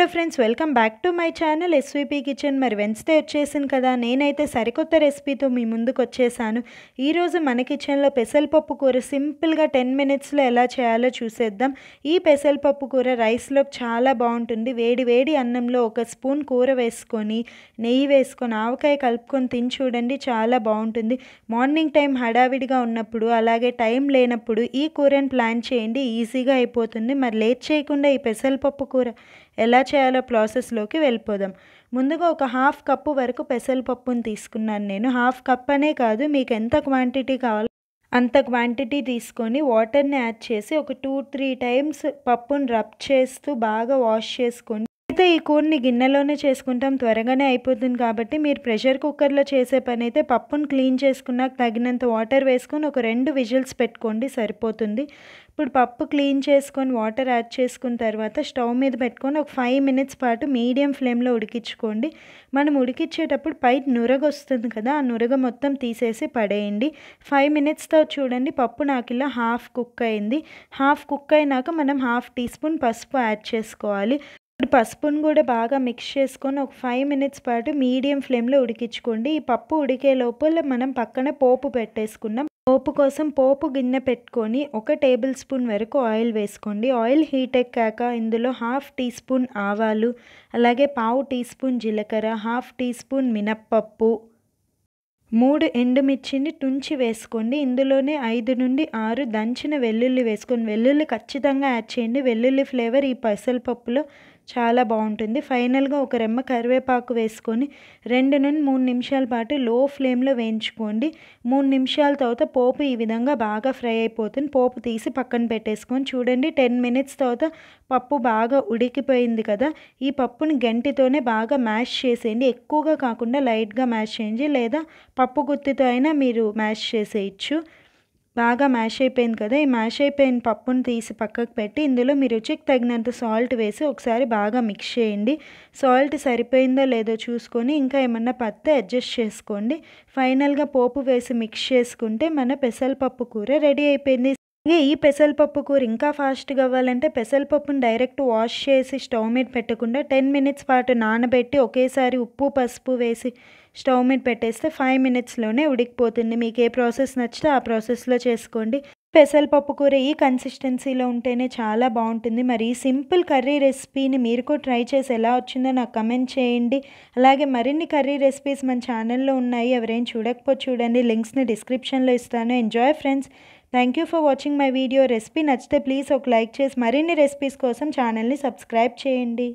hello friends welcome back to my channel SVP kitchen మరి Wednesday వచ్చేసింది కదా నేనైతే సరికొత్త రెసిపీతో మీ ముందుకు వచ్చేసాను ఈరోజు మన కిచెన్లో పెసలపప్పు కూర సింపుల్గా టెన్ మినిట్స్లో ఎలా చేయాలో చూసేద్దాం ఈ పెసలపప్పు కూర రైస్లో చాలా బాగుంటుంది వేడి వేడి అన్నంలో ఒక స్పూన్ కూర వేసుకొని నెయ్యి వేసుకొని ఆవకాయ కలుపుకొని తిని చూడండి చాలా బాగుంటుంది మార్నింగ్ టైం హడావిడిగా ఉన్నప్పుడు అలాగే టైం లేనప్పుడు ఈ కూరని ప్లాన్ చేయండి ఈజీగా అయిపోతుంది మరి లేట్ చేయకుండా ఈ పెసలపప్పు కూర ఎలా చేయాలో ప్రాసెస్లోకి వెళ్ళిపోదాం ముందుగా ఒక హాఫ్ కప్పు వరకు పెసరపప్పుని తీసుకున్నాను నేను హాఫ్ కప్ అనే కాదు మీకు ఎంత క్వాంటిటీ కావాలో అంత క్వాంటిటీ తీసుకొని వాటర్ని యాడ్ చేసి ఒక టూ త్రీ టైమ్స్ పప్పును రబ్ చేస్తూ బాగా వాష్ చేసుకొని అయితే ఈ కూరని గిన్నెలోనే చేసుకుంటాం త్వరగానే అయిపోతుంది కాబట్టి మీరు ప్రెషర్ కుక్కర్లో చేసే పని అయితే పప్పును క్లీన్ చేసుకున్నాక తగినంత వాటర్ వేసుకొని ఒక రెండు విజిల్స్ పెట్టుకోండి సరిపోతుంది ఇప్పుడు పప్పు క్లీన్ చేసుకొని వాటర్ యాడ్ చేసుకున్న తర్వాత స్టవ్ మీద పెట్టుకొని ఒక ఫైవ్ మినిట్స్ పాటు మీడియం ఫ్లేమ్లో ఉడికించుకోండి మనం ఉడికించేటప్పుడు పై నురగ వస్తుంది కదా ఆ నురగ మొత్తం తీసేసి పడేయండి ఫైవ్ మినిట్స్తో చూడండి పప్పు నాకు ఇలా హాఫ్ కుక్ అయింది హాఫ్ కుక్ అయినాక మనం హాఫ్ టీ స్పూన్ పసుపు యాడ్ చేసుకోవాలి ఇప్పుడు పసుపును కూడా బాగా మిక్స్ చేసుకొని ఒక ఫైవ్ మినిట్స్ పాటు మీడియం ఫ్లేమ్లో ఉడికించుకోండి ఈ పప్పు ఉడికే లోపల మనం పక్కన పోపు పెట్టేసుకున్నాం పోపు కోసం పోపు గిన్నె పెట్టుకొని ఒక టేబుల్ స్పూన్ వరకు ఆయిల్ వేసుకోండి ఆయిల్ హీట్ ఎక్కాక ఇందులో హాఫ్ టీ స్పూన్ ఆవాలు అలాగే పావు టీ స్పూన్ జీలకర్ర హాఫ్ టీ స్పూన్ మినప్పప్పు మూడు ఎండుమిర్చిని తుంచి వేసుకోండి ఇందులోనే ఐదు నుండి ఆరు దంచిన వెల్లుల్లి వేసుకొని వెల్లుల్లి ఖచ్చితంగా యాడ్ చేయండి వెల్లుల్లి ఫ్లేవర్ ఈ పెసలపప్పులో చాలా బాగుంటుంది ఫైనల్గా ఒక రెమ్మ కరివేపాకు వేసుకొని రెండు నుండి మూడు నిమిషాల పాటు లో ఫ్లేమ్లో వేయించుకోండి మూడు నిమిషాల తర్వాత పోపు ఈ విధంగా బాగా ఫ్రై అయిపోతుంది పోపు తీసి పక్కన పెట్టేసుకొని చూడండి టెన్ మినిట్స్ తర్వాత పప్పు బాగా ఉడికిపోయింది కదా ఈ పప్పుని గంటితోనే బాగా మ్యాష్ చేసేయండి ఎక్కువగా కాకుండా లైట్గా మ్యాష్ చేయండి లేదా పప్పు గుత్తితో అయినా మీరు మ్యాష్ చేసేయచ్చు బాగా మ్యాష్ అయిపోయింది కదా ఈ మ్యాష్ అయిపోయిన పప్పును తీసి పక్కకు పెట్టి ఇందులో మీ రుచికి తగినంత సాల్ట్ వేసి ఒకసారి బాగా మిక్స్ చేయండి సాల్ట్ సరిపోయిందో లేదో చూసుకొని ఇంకా ఏమన్నా పత్త అడ్జస్ట్ చేసుకోండి ఫైనల్గా పోపు వేసి మిక్స్ చేసుకుంటే మన పెసలపప్పు కూర రెడీ అయిపోయింది ఇక ఈ పెసరపప్పు కూర ఇంకా ఫాస్ట్గా అవ్వాలంటే పెసరపప్పును డైరెక్ట్ వాష్ చేసి స్టవ్ మీద పెట్టకుండా టెన్ మినిట్స్ పాటు నానబెట్టి ఒకేసారి ఉప్పు పసుపు వేసి స్టవ్ మీద పెట్టేస్తే ఫైవ్ మినిట్స్లోనే ఉడికిపోతుంది మీకు ఏ ప్రాసెస్ నచ్చితే ఆ ప్రాసెస్లో చేసుకోండి పెసరపప్పు కూర ఈ కన్సిస్టెన్సీలో ఉంటేనే చాలా బాగుంటుంది మరి ఈ సింపుల్ కర్రీ రెసిపీని మీరు కూడా ట్రై చేసి ఎలా వచ్చిందో నాకు కమెంట్ చేయండి అలాగే మరిన్ని కర్రీ రెసిపీస్ మన ఛానల్లో ఉన్నాయి ఎవరైనా చూడకపో చూడండి లింక్స్ని డిస్క్రిప్షన్లో ఇస్తాను enjoy friends thank you for watching my video recipe నచ్చితే ప్లీజ్ ఒక లైక్ చేసి మరిన్ని రెసిపీస్ కోసం ఛానల్ని సబ్స్క్రైబ్ చేయండి